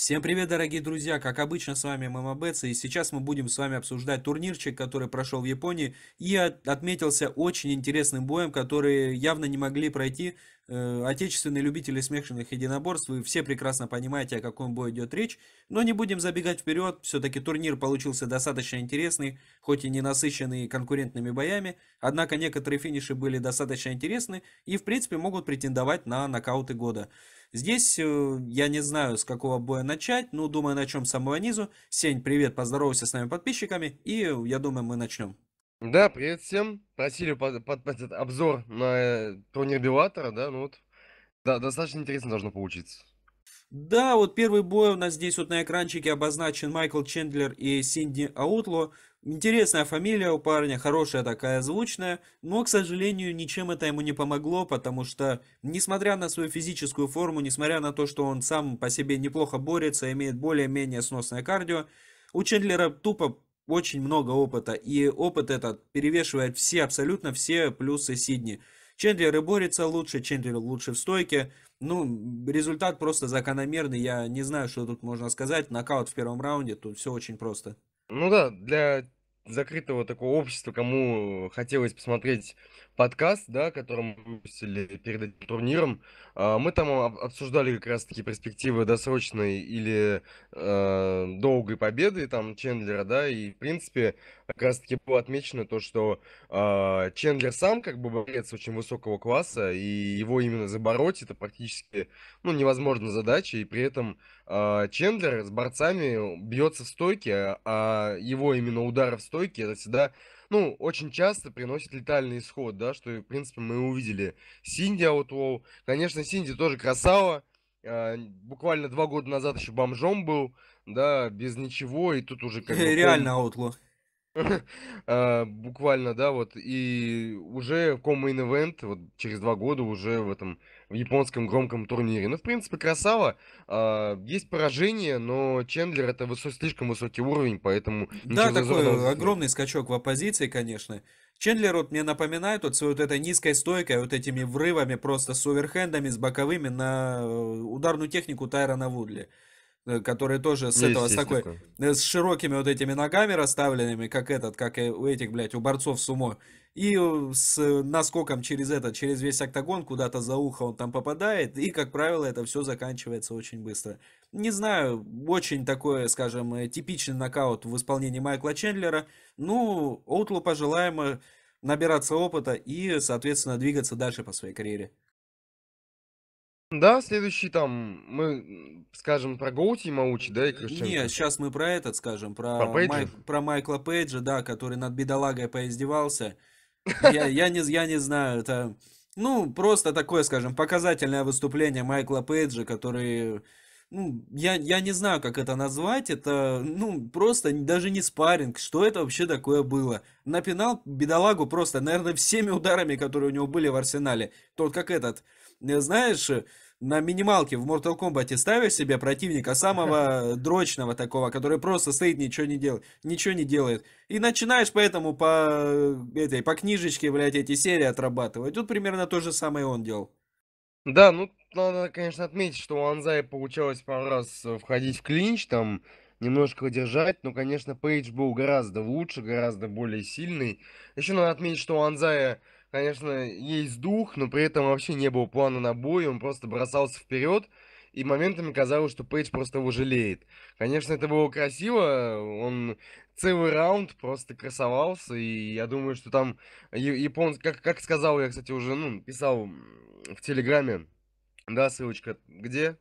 Всем привет, дорогие друзья! Как обычно, с вами ММАБЦ, и сейчас мы будем с вами обсуждать турнирчик, который прошел в Японии и отметился очень интересным боем, который явно не могли пройти Э, отечественные любители смешанных единоборств, вы все прекрасно понимаете, о каком бою идет речь, но не будем забегать вперед, все-таки турнир получился достаточно интересный, хоть и не насыщенный конкурентными боями, однако некоторые финиши были достаточно интересны и в принципе могут претендовать на нокауты года. Здесь э, я не знаю, с какого боя начать, но думаю, начнем с самого низу. Сень, привет, поздоровайся с нами подписчиками, и э, я думаю, мы начнем. Да, привет всем. Просили под, под, под обзор на э, турнир Беллатора, да, ну вот. Да, достаточно интересно должно получиться. Да, вот первый бой у нас здесь вот на экранчике обозначен Майкл Чендлер и Синди Аутло. Интересная фамилия у парня, хорошая такая звучная, но, к сожалению, ничем это ему не помогло, потому что, несмотря на свою физическую форму, несмотря на то, что он сам по себе неплохо борется, имеет более-менее сносное кардио, у Чендлера тупо очень много опыта, и опыт этот перевешивает все, абсолютно все плюсы Сидни. Чендлер и борется лучше, Чендлер лучше в стойке. Ну, результат просто закономерный, я не знаю, что тут можно сказать. Нокаут в первом раунде, тут все очень просто. Ну да, для закрытого такого общества, кому хотелось посмотреть подкаст, да, который мы выпустили перед этим турниром. А, мы там обсуждали как раз-таки перспективы досрочной или э, долгой победы там Чендлера, да, и, в принципе, как раз-таки было отмечено то, что э, Чендлер сам как бы борец очень высокого класса, и его именно забороть, это практически, ну, невозможная задача, и при этом э, Чендлер с борцами бьется в стойке, а его именно удары в стойке, это всегда ну, очень часто приносит летальный исход, да, что, в принципе, мы увидели Синди Аутлоу. Конечно, Синди тоже красава, а, буквально два года назад еще бомжом был, да, без ничего, и тут уже как бы... Э, реально аутло. А, буквально, да, вот. И уже Common Event, вот через два года уже в этом в японском громком турнире. Ну, в принципе, красава. А, есть поражение, но Чендлер это высо- слишком высокий уровень, поэтому... Да, такой огромный скачок в оппозиции, конечно. Чендлер вот мне напоминает вот своей вот этой низкой стойкой, вот этими врывами просто с оверхендами, с боковыми на э, ударную технику Тайрона Вудли. Э, которые тоже с есть, этого, есть с такой, такой, э, с широкими вот этими ногами расставленными, как этот, как и у этих, блядь, у борцов сумо. И э, с наскоком через этот, через весь октагон, куда-то за ухо он там попадает, и, как правило, это все заканчивается очень быстро. Не знаю, очень такой, скажем, типичный нокаут в исполнении Майкла Чендлера. Ну, Оутлу пожелаем набираться опыта и, соответственно, двигаться дальше по своей карьере. Да, следующий там мы скажем про Гоути Маучи, да, и э, Крыщенко. Нет, сейчас мы про этот скажем, про, про, Майк, про Майкла Пейджа, да, который над бедолагой поиздевался. Я, я, не, я не знаю, это... Ну, просто такое, скажем, показательное выступление Майкла Пейджа, который ну, я, я не знаю, как это назвать, это, ну, просто даже не спарринг, что это вообще такое было. Напинал бедолагу просто, наверное, всеми ударами, которые у него были в арсенале. Тот, как этот, э, знаешь, э, на минималке в Mortal Kombat ставишь себе противника самого дрочного такого, который просто стоит, ничего не делает, ничего не делает. И начинаешь поэтому по э, этой, по книжечке, блядь, эти серии отрабатывать. Тут примерно то же самое он делал. Да, ну, надо, конечно, отметить, что у Анзая получалось пару раз э, входить в клинч, там, немножко держать, но, конечно, Пейдж был гораздо лучше, гораздо более сильный. Еще надо отметить, что у Анзая, конечно, есть дух, но при этом вообще не было плана на бой, он просто бросался вперед, и моментами казалось, что Пейдж просто его жалеет. Конечно, это было красиво, он целый раунд просто красовался, и я думаю, что там японцы, как, как сказал я, кстати, уже, ну, писал в Телеграме, да, ссылочка где?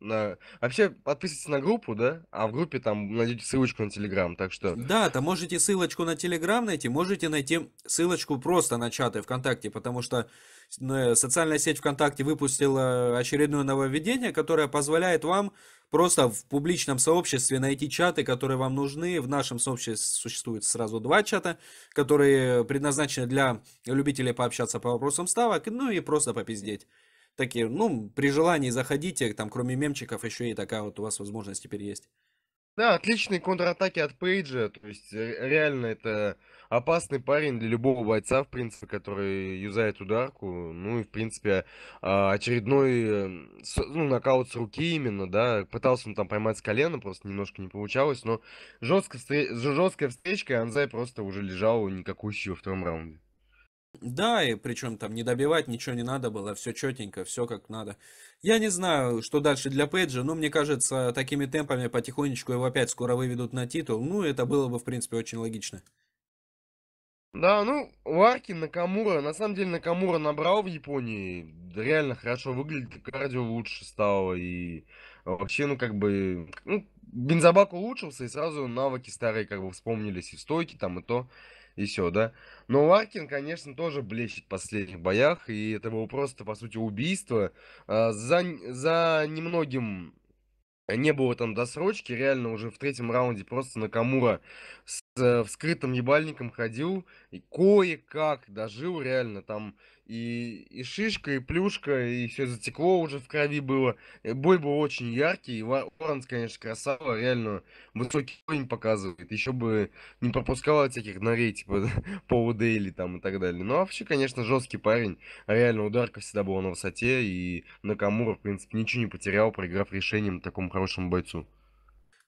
На... Вообще, подписывайтесь на группу, да? А в группе там найдете ссылочку на Телеграм, так что... Да, там можете ссылочку на Телеграм найти, можете найти ссылочку просто на чаты ВКонтакте, потому что ну, э, социальная сеть ВКонтакте выпустила очередное нововведение, которое позволяет вам просто в публичном сообществе найти чаты, которые вам нужны. В нашем сообществе существует сразу два чата, которые предназначены для любителей пообщаться по вопросам ставок, ну и просто попиздеть такие, ну, при желании заходите, там, кроме мемчиков, еще и такая вот у вас возможность теперь есть. Да, отличные контратаки от Пейджа, то есть реально это опасный парень для любого бойца, в принципе, который юзает ударку, ну и, в принципе, а, очередной э, ну, нокаут с руки именно, да, пытался он там поймать с колена, просто немножко не получалось, но жесткая, встреч... жесткая встречка, Анзай просто уже лежал никакущий во втором раунде. Да, и причем там не добивать ничего не надо было, все четенько, все как надо. Я не знаю, что дальше для Пейджа, но мне кажется, такими темпами потихонечку его опять скоро выведут на титул. Ну, это было бы, в принципе, очень логично. Да, ну, Ларкин, Накамура, на самом деле Накамура набрал в Японии, реально хорошо выглядит, кардио лучше стало, и вообще, ну, как бы, ну, бензобак улучшился, и сразу навыки старые, как бы, вспомнились, и стойки там, и то и все, да. Но Ларкин, конечно, тоже блещет в последних боях, и это было просто, по сути, убийство. А, за, за немногим не было там досрочки, реально уже в третьем раунде просто Накамура с э, вскрытым ебальником ходил, и кое-как дожил реально, там и, и шишка, и плюшка, и все затекло уже в крови было. Э, бой был очень яркий, и Лоранс, конечно, красава, реально высокий уровень показывает. Еще бы не пропускал всяких норей, типа Пола Дейли там и так далее. но ну, а вообще, конечно, жесткий парень. Реально ударка всегда была на высоте, и Накамура, в принципе, ничего не потерял, проиграв решением такому хорошему бойцу.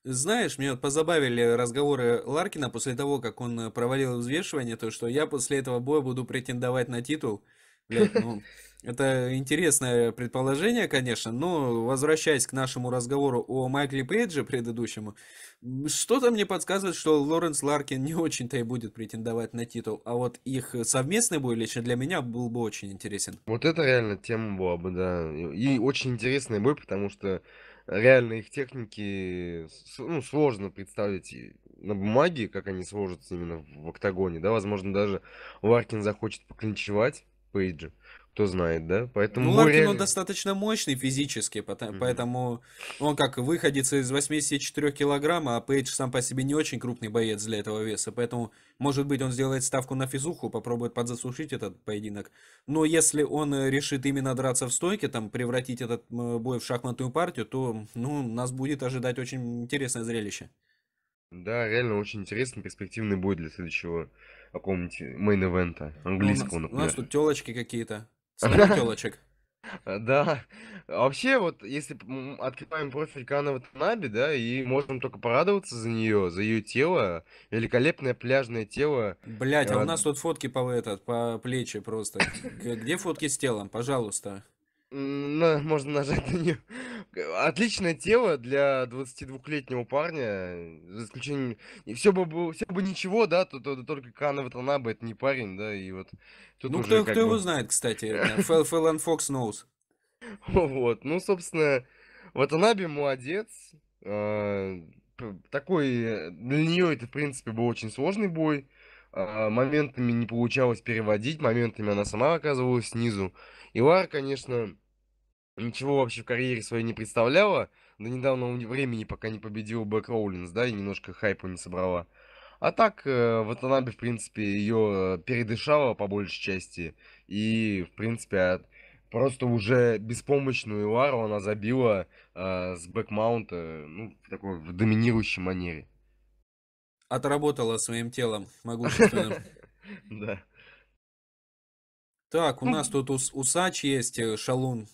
Знаешь, меня позабавили разговоры Ларкина после того, как он э, провалил взвешивание, то, что я после этого боя буду претендовать на титул – ну, это интересное предположение, конечно, но возвращаясь к нашему разговору о Майкле Пейдже предыдущему, что-то мне подсказывает, что Лоренс Ларкин не очень-то и будет претендовать на титул, а вот их совместный бой лично для меня был бы очень интересен. Вот это реально тема была бы, да, и очень интересный бой, потому что реально их техники ну, сложно представить на бумаге, как они сложатся именно в октагоне, да, возможно, даже Ларкин захочет поклинчевать, Пейджа. Кто знает, да? Поэтому ну, Ларкин, реально... он достаточно мощный физически, потому, mm-hmm. поэтому он как выходится из 84 килограмма, а Пейдж сам по себе не очень крупный боец для этого веса, поэтому, может быть, он сделает ставку на физуху, попробует подзасушить этот поединок. Но если он э, решит именно драться в стойке, там, превратить этот бой в шахматную партию, то, ну, нас будет ожидать очень интересное зрелище. Да, реально очень интересный перспективный бой для следующего какого-нибудь мейн-эвента ну, английского, у нас, например. У нас тут телочки какие-то. телочек. А, да. Вообще, вот если открываем профиль Канава Танаби, да, и можем только порадоваться за нее, за ее тело. Великолепное пляжное тело. Блять, а у а, нас тут фотки по, этот, по плечи просто. Где фотки с телом? Пожалуйста. На, можно нажать на нее. Отличное тело для 22-летнего парня, за исключением... Все бы, все бы ничего, да, то, то, то только Кана Ватанаба это не парень, да, и вот... Тут ну, кто, кто бы... его знает, кстати, э, Фэллон Фокс knows. Вот, ну, собственно, Ватанаби молодец, а, такой, для нее это, в принципе, был очень сложный бой, а, моментами не получалось переводить, моментами она сама оказывалась снизу. И Лар, конечно, ничего вообще в карьере своей не представляла до недавнего времени, пока не победила Бэк Роулинс, да, и немножко хайпа не собрала. А так, э, Ватанаби, в принципе, ее э, передышала по большей части. И, в принципе, просто уже беспомощную Лару она забила э, с бэкмаунта, ну, в такой в доминирующей манере. Отработала своим телом могущественным. Да. Так, у ну нас тут усач есть, э, шалун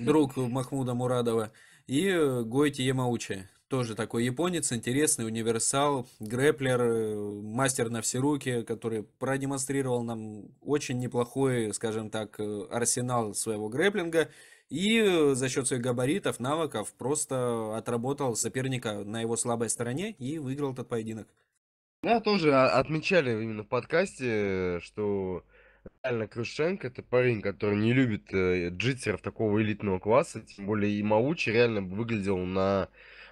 друг Махмуда Мурадова, и э, Гойти Ямаучи, тоже такой японец, интересный, универсал, грэплер, э, мастер на все руки, который продемонстрировал нам очень неплохой, скажем так, э, арсенал своего грэплинга. И за счет своих габаритов, навыков просто отработал соперника на его слабой стороне и выиграл этот поединок. Да, тоже а, отмечали именно в подкасте, что реально Крышенко это парень, который не любит э, джитеров такого элитного класса, тем более и Маучи реально выглядел на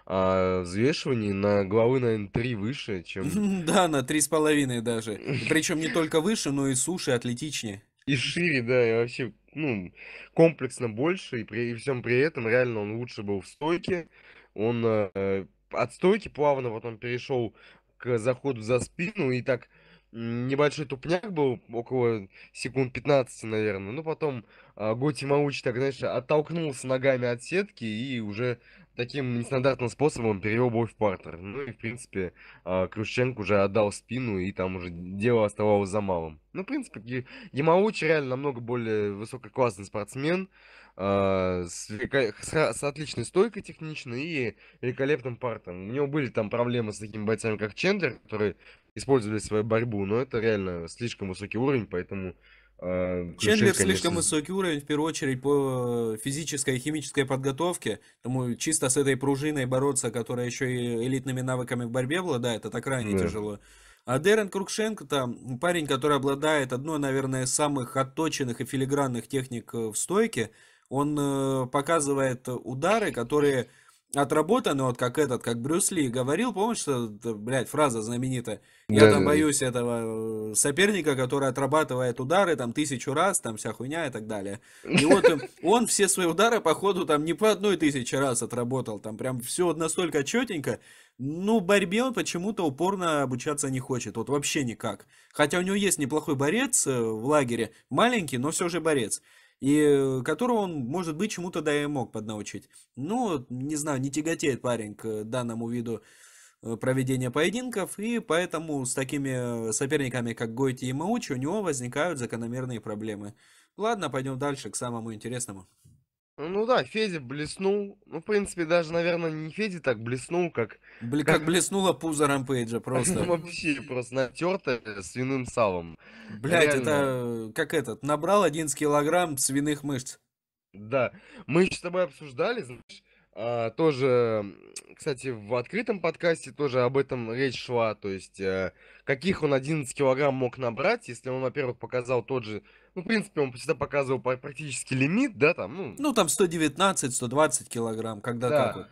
а взвешивании на главы, наверное, три выше, чем... Да, на три с половиной даже. Причем не только выше, но и суше, атлетичнее. И шире, да, и вообще, ну, комплексно больше, и при и всем при этом реально он лучше был в стойке. Он э, от стойки плавно потом перешел к заходу за спину и так небольшой тупняк был, около секунд 15, наверное. Ну, потом э, Готи Мауч, так, знаешь, оттолкнулся ногами от сетки и уже таким нестандартным способом перевел бой в партер. Ну и, в принципе, э, Крущенко уже отдал спину, и там уже дело оставалось за малым. Ну, в принципе, Ямауч реально намного более высококлассный спортсмен, а, с, с, с отличной стойкой техничной и великолепным партером. У него были там проблемы с такими бойцами, как Чендер, который использовали свою борьбу, но это реально слишком высокий уровень, поэтому... Э, Чендлер конечно... слишком высокий уровень, в первую очередь, по э, физической и химической подготовке, потому чисто с этой пружиной бороться, которая еще и элитными навыками в борьбе обладает, это так крайне да. тяжело. А Дэрен Крукшенко, там парень, который обладает одной, наверное, из самых отточенных и филигранных техник э, в стойке, он э, показывает удары, которые отработаны, вот как этот, как Брюс Ли говорил, помнишь, что, э, блядь, фраза знаменитая, я да, там да. боюсь этого э, соперника, который отрабатывает удары там тысячу раз, там вся хуйня и так далее. И вот он все свои удары, походу, там не по одной тысяче раз отработал, там прям все настолько четенько, ну, борьбе он почему-то упорно обучаться не хочет, вот вообще никак. Хотя у него есть неплохой борец э, в лагере, маленький, но все же борец и которого он, может быть, чему-то да и мог поднаучить. Ну, не знаю, не тяготеет парень к данному виду э, проведения поединков, и поэтому с такими соперниками, как Гойти и Маучи, у него возникают закономерные проблемы. Ладно, пойдем дальше к самому интересному. Ну да, Федя блеснул. Ну, в принципе, даже, наверное, не Федя так блеснул, как... Бли... Как... как блеснула пузо Рампейджа просто. Вообще просто натерто свиным салом. Блять, это э, как этот, набрал 11 килограмм свиных мышц. Да, мы с тобой обсуждали, знаешь, а, тоже, кстати, в открытом подкасте тоже об этом речь шла, то есть э, каких он 11 килограмм мог набрать, если он, во-первых, показал тот же, ну, в принципе, он всегда показывал практически лимит, да, там, ну... Ну, там 119-120 килограмм, когда да. так вот.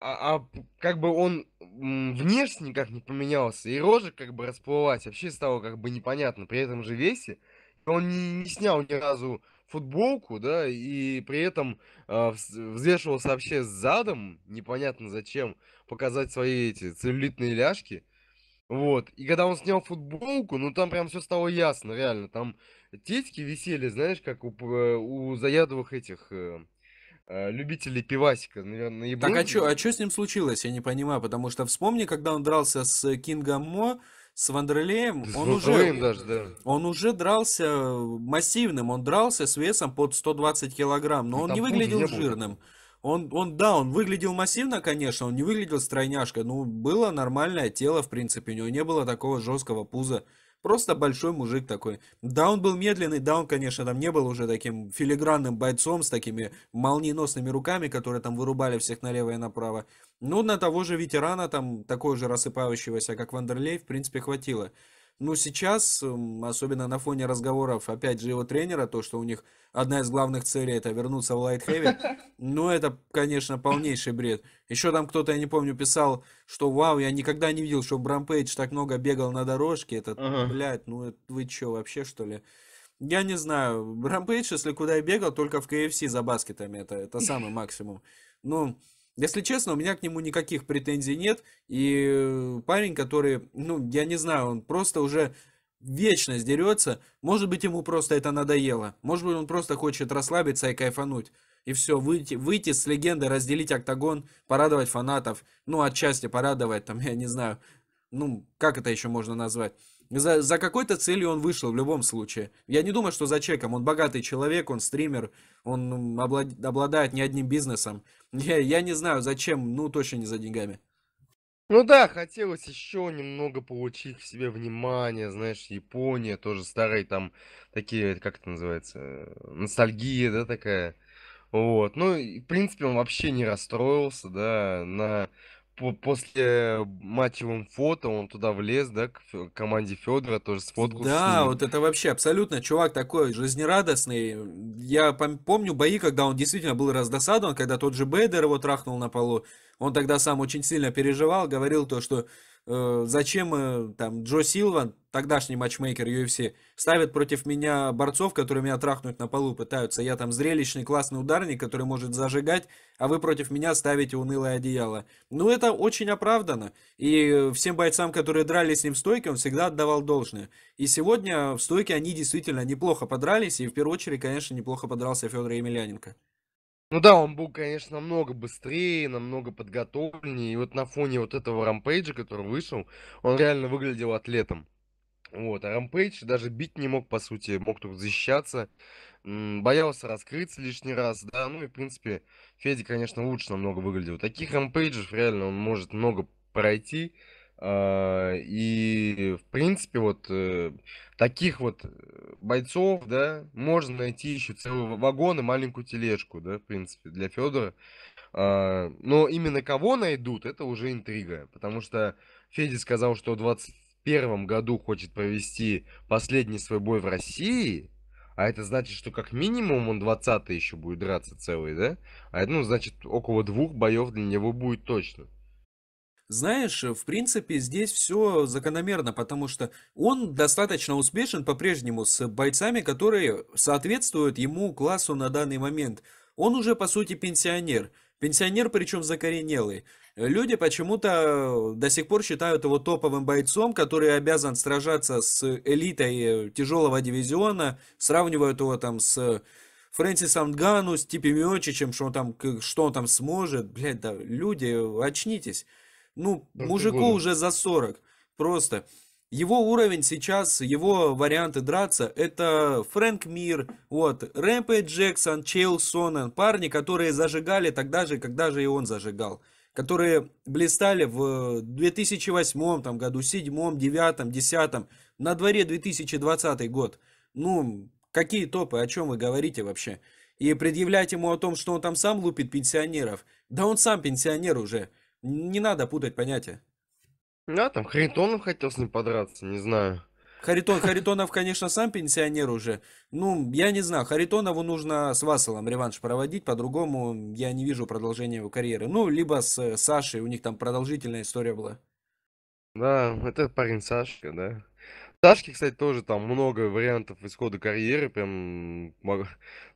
А, а как бы он внешне никак не поменялся, и рожа как бы расплылась, вообще стало как бы непонятно при этом же весе. Он не, не снял ни разу футболку, да, и при этом э, взвешивался вообще задом, непонятно зачем, показать свои эти целлюлитные ляжки. Вот. И когда он снял футболку, ну там прям все стало ясно, реально. Там титьки висели, знаешь, как у, э, у заядовых этих э, э, любителей пивасика, наверное, ебут. Так а что а чё с ним случилось, я не понимаю, потому что вспомни, когда он дрался с э, Кингом Мо, с Вандерлеем, он уже, даже, да. он уже дрался массивным, он дрался с весом под 120 килограмм, но ну, он не выглядел не жирным. Он, он, да, он выглядел массивно, конечно, он не выглядел стройняшкой, но было нормальное тело, в принципе, у него не было такого жесткого пуза. Просто большой мужик такой. Да, он был медленный, да, он, конечно, там не был уже таким филигранным бойцом с такими молниеносными руками, которые там вырубали всех налево и направо. Ну, на того же ветерана, там, такой же рассыпающегося, как Вандерлей, в принципе, хватило. Ну, сейчас, эм, особенно на фоне разговоров, опять же, его тренера, то, что у них одна из главных целей это вернуться в Light ну, это, конечно, полнейший бред. Еще там кто-то, я не помню, писал, что вау, я никогда не видел, что Брампейдж так много бегал на дорожке, это, ага. блядь, ну, вы что, вообще, что ли? Я не знаю, Рампейдж, если куда и бегал, только в КФС за баскетами, это, это самый максимум. Ну, если честно, у меня к нему никаких претензий нет. И парень, который, ну, я не знаю, он просто уже вечно дерется. Может быть, ему просто это надоело. Может быть, он просто хочет расслабиться и кайфануть. И все, выйти, выйти с легенды, разделить октагон, порадовать фанатов. Ну, отчасти порадовать, там, я не знаю. Ну, как это еще можно назвать? За, за какой-то целью он вышел в любом случае. Я не думаю, что за чеком. Он богатый человек, он стример, он облад, обладает не одним бизнесом. Я, я не знаю, зачем, ну точно не за деньгами. Ну да, хотелось еще немного получить к себе внимание, знаешь, Япония, тоже старые там такие, как это называется, э, ностальгия, да, такая. Вот, ну, в принципе, он вообще не расстроился, да, на после матчевым фото он туда влез, да, к команде Федора тоже сфоткался. Да, вот это вообще абсолютно чувак такой жизнерадостный. Я помню бои, когда он действительно был раздосадован, когда тот же Бейдер его трахнул на полу. Он тогда сам очень сильно переживал, говорил то, что э, зачем э, там Джо Силван тогдашний матчмейкер UFC, ставит против меня борцов, которые меня трахнуть на полу пытаются. Я там зрелищный классный ударник, который может зажигать, а вы против меня ставите унылое одеяло. Ну, это очень оправдано. И всем бойцам, которые дрались с ним в стойке, он всегда отдавал должное. И сегодня в стойке они действительно неплохо подрались, и в первую очередь, конечно, неплохо подрался Федор Емельяненко. Ну да, он был, конечно, намного быстрее, намного подготовленнее. И вот на фоне вот этого рампейджа, который вышел, он реально выглядел атлетом. Вот, а Рампейдж даже бить не мог, по сути, мог только защищаться, боялся раскрыться лишний раз, да, ну и, в принципе, Федя, конечно, лучше намного выглядел. Таких Рампейджев реально он может много пройти, а, и, в принципе, вот э, таких вот э, бойцов, да, можно найти еще целый вагон и маленькую тележку, да, в принципе, для Федора. А, но именно кого найдут, это уже интрига, потому что Федя сказал, что 20 первом году хочет провести последний свой бой в России, а это значит, что как минимум он 20 еще будет драться целый, да? А это, ну, значит, около двух боев для него будет точно. Знаешь, э, в принципе, здесь все закономерно, потому что он достаточно успешен по-прежнему с бойцами, которые соответствуют ему классу на данный момент. Он уже, по сути, пенсионер. Пенсионер, причем закоренелый. Люди почему-то э, до сих пор считают его топовым бойцом, который обязан сражаться с элитой э, тяжелого дивизиона, сравнивают его там с э, Фрэнсисом Гану, с Типи Миочичем, что он там, что он там сможет. Блядь, да, люди, очнитесь. Ну, да мужику уже за 40. Просто. Его уровень сейчас, его варианты драться, это Фрэнк Мир, вот, Рэмпе Джексон, Чейл Сонен, парни, которые зажигали тогда же, когда же и он зажигал которые блистали в 2008 там, году, 2007, 2009, 2010, на дворе 2020 год. Ну, какие топы, о чем вы говорите вообще? И предъявлять ему о том, что он там сам лупит пенсионеров. Да он сам пенсионер уже. Не надо путать понятия. Да, ну, там Харитонов хотел с ним подраться, не знаю. Харитон, Харитонов, конечно, сам пенсионер уже. Ну, я не знаю, Харитонову нужно с Василом реванш проводить, по-другому я не вижу продолжения его карьеры. Ну, либо с э, Сашей, у них там продолжительная история была. Да, этот парень Сашка, да. Ташки, кстати, тоже там много вариантов исхода карьеры, прям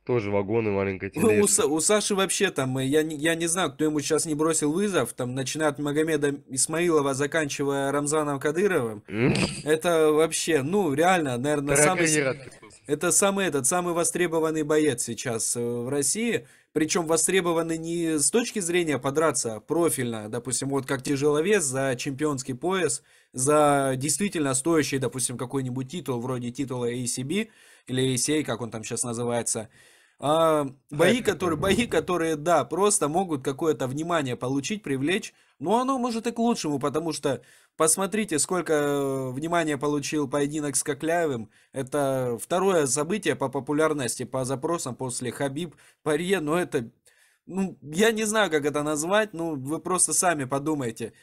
тоже вагоны маленькая ну, тележка. У, у, у Саши вообще там, э, я, я не знаю, кто ему сейчас не бросил вызов, там, начиная от Магомеда Исмаилова, заканчивая Рамзаном Кадыровым, это вообще, ну, реально, наверное, самый... Это самый этот, самый востребованный боец сейчас э, в России. Причем востребованный не с точки зрения подраться, а профильно. Допустим, вот как тяжеловес за чемпионский пояс, за действительно стоящий, допустим, какой-нибудь титул, вроде титула ACB или ACA, как он там сейчас называется. А, бои, которые, бои, которые, да, просто могут какое-то внимание получить, привлечь. Но оно может и к лучшему, потому что Посмотрите, сколько э, внимания получил поединок с Кокляевым. Это второе событие по популярности, по запросам после Хабиб, Парье. Но ну, это, ну, я не знаю, как это назвать. Ну, вы просто сами подумайте.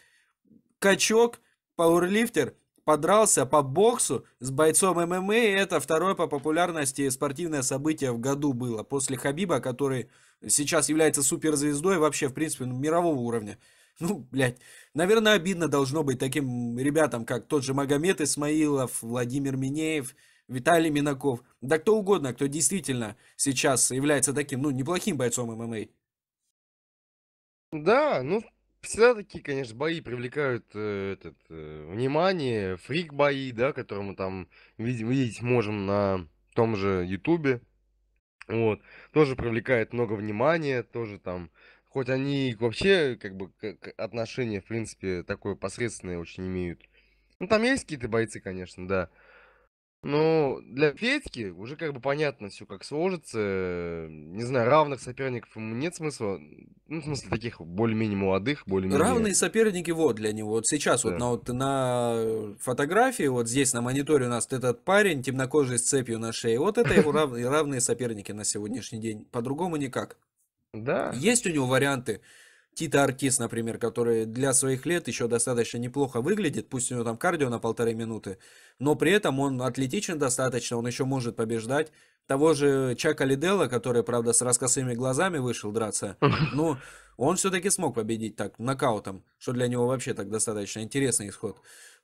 Качок, пауэрлифтер, подрался по боксу с бойцом ММА. И это второе по популярности спортивное событие в году было. После Хабиба, который сейчас является суперзвездой вообще, в принципе, ну, мирового уровня. Ну, блядь, наверное, обидно должно быть таким ребятам, как тот же Магомед Исмаилов, Владимир Минеев, Виталий Минаков, да кто угодно, кто действительно сейчас является таким, ну, неплохим бойцом ММА. Да, ну, всегда такие, конечно, бои привлекают э, этот, э, внимание, фрик-бои, да, которые мы там видим, видеть можем на том же Ютубе. Вот, тоже привлекает много внимания, тоже там Хоть они вообще, как бы, как отношения, в принципе, такое посредственное очень имеют. Ну, там есть какие-то бойцы, конечно, да. Но для Федьки уже как бы понятно все, как сложится. Не знаю, равных соперников ему нет смысла. Ну, в смысле, таких более-менее молодых, более-менее... Равные соперники вот для него. Вот сейчас да. вот, на, вот на фотографии, вот здесь на мониторе у нас этот парень, темнокожий с цепью на шее. Вот это его равные соперники на сегодняшний день. По-другому никак. Да. Есть у него варианты. Тита Артис, например, который для своих лет еще достаточно неплохо выглядит, пусть у него там кардио на полторы минуты, но при этом он атлетичен достаточно, он еще может побеждать. Того же Чака Лидела, который, правда, с раскосыми глазами вышел драться, но ну, он все-таки смог победить так, нокаутом, что для него вообще так достаточно интересный исход.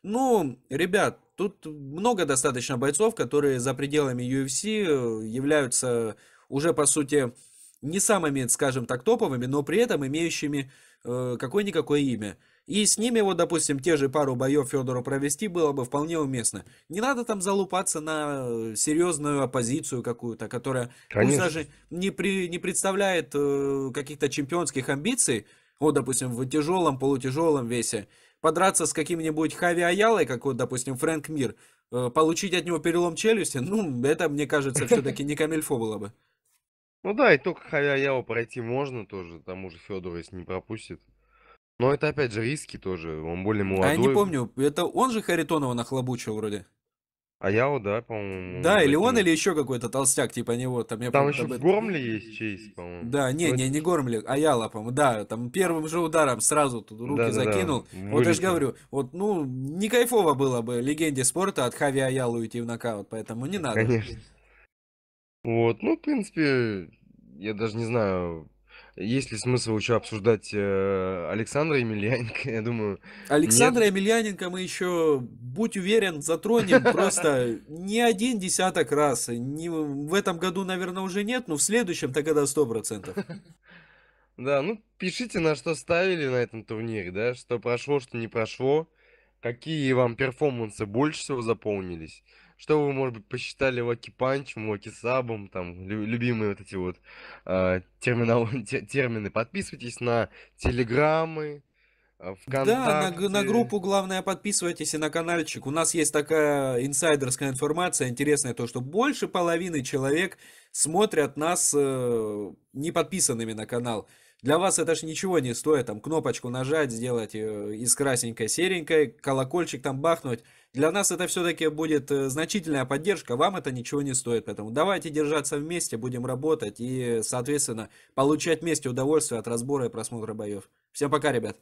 Ну, ребят, тут много достаточно бойцов, которые за пределами UFC э, являются уже, по сути, не самыми, скажем так, топовыми, но при этом имеющими э, какое-никакое имя. И с ними, вот, допустим, те же пару боев Федору провести было бы вполне уместно. Не надо там залупаться на э, серьезную оппозицию какую-то, которая Конечно. пусть даже не, при, не представляет э, каких-то чемпионских амбиций, вот, допустим, в тяжелом, полутяжелом весе, подраться с каким-нибудь Хави Аялой, как вот, допустим, Фрэнк Мир, э, получить от него перелом челюсти, ну, это, мне кажется, все-таки не камильфо было бы. Ну да, и только Хаяяо пройти можно тоже, тому же Федор, если не пропустит. Но это опять же риски тоже, он более молодой. А я не помню, это он же Харитонова нахлобучил вроде. А Яо, да, по-моему. Да, или он, или еще какой-то толстяк, типа него. Там, я там еще там... Гормли есть чейз, по-моему. Да, не, ну, не, не Гормли, а Яла, по-моему. Да, там первым же ударом сразу тут руки да, закинул. да. Вот я же говорю, вот, ну, не кайфово было бы легенде спорта от Хави Аялу идти в нокаут, поэтому не надо. Конечно. Вот, ну, в принципе, я даже не знаю, есть ли смысл еще обсуждать э, Александра Емельяненко, я думаю. Александра нет. Емельяненко мы еще, будь уверен, затронем просто не один десяток раз. Не, в этом году, наверное, уже нет, но в следующем тогда сто процентов. Да, ну пишите, на что ставили на этом турнире, да, что прошло, что не прошло, какие вам перформансы больше всего заполнились. Что вы, может быть, посчитали Локи Панчем, Локи Сабом, там, лю- любимые вот эти вот э, а, терминал- термины. Подписывайтесь на телеграммы, ВКонтакте. Да, на, на группу главное подписывайтесь и на каналчик. У нас есть такая инсайдерская информация, интересная то, что больше половины человек смотрят нас э, не подписанными на канал. Для вас это же ничего не стоит, там кнопочку нажать, сделать э, из красненькой серенькой, колокольчик там бахнуть. Для нас это все-таки будет э, значительная поддержка, вам это ничего не стоит. Поэтому давайте держаться вместе, будем работать и, соответственно, получать вместе удовольствие от разбора и просмотра боев. Всем пока, ребят!